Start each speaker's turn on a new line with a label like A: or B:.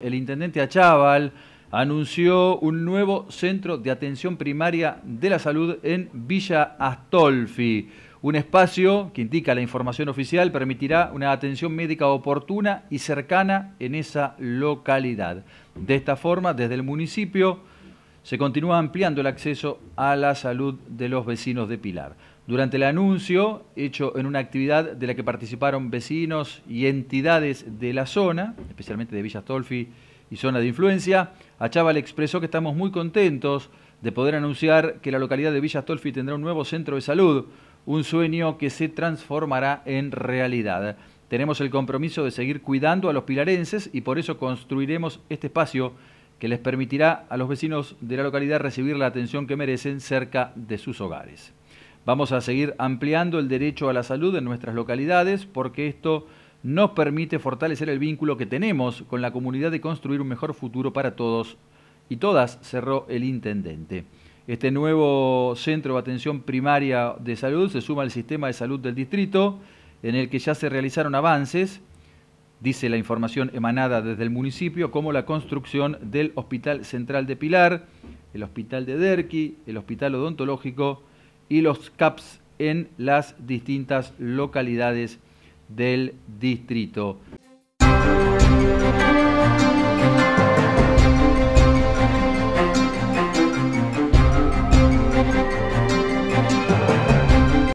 A: El intendente Achával anunció un nuevo centro de atención primaria de la salud en Villa Astolfi. Un espacio que indica la información oficial permitirá una atención médica oportuna y cercana en esa localidad. De esta forma, desde el municipio se continúa ampliando el acceso a la salud de los vecinos de Pilar. Durante el anuncio, hecho en una actividad de la que participaron vecinos y entidades de la zona, especialmente de Villa y zona de influencia, Achával expresó que estamos muy contentos de poder anunciar que la localidad de Villa tendrá un nuevo centro de salud, un sueño que se transformará en realidad. Tenemos el compromiso de seguir cuidando a los pilarenses y por eso construiremos este espacio que les permitirá a los vecinos de la localidad recibir la atención que merecen cerca de sus hogares. Vamos a seguir ampliando el derecho a la salud en nuestras localidades porque esto nos permite fortalecer el vínculo que tenemos con la comunidad de construir un mejor futuro para todos y todas, cerró el intendente. Este nuevo centro de atención primaria de salud se suma al sistema de salud del distrito, en el que ya se realizaron avances dice la información emanada desde el municipio, como la construcción del Hospital Central de Pilar, el Hospital de Derqui, el Hospital Odontológico y los CAPS en las distintas localidades del distrito.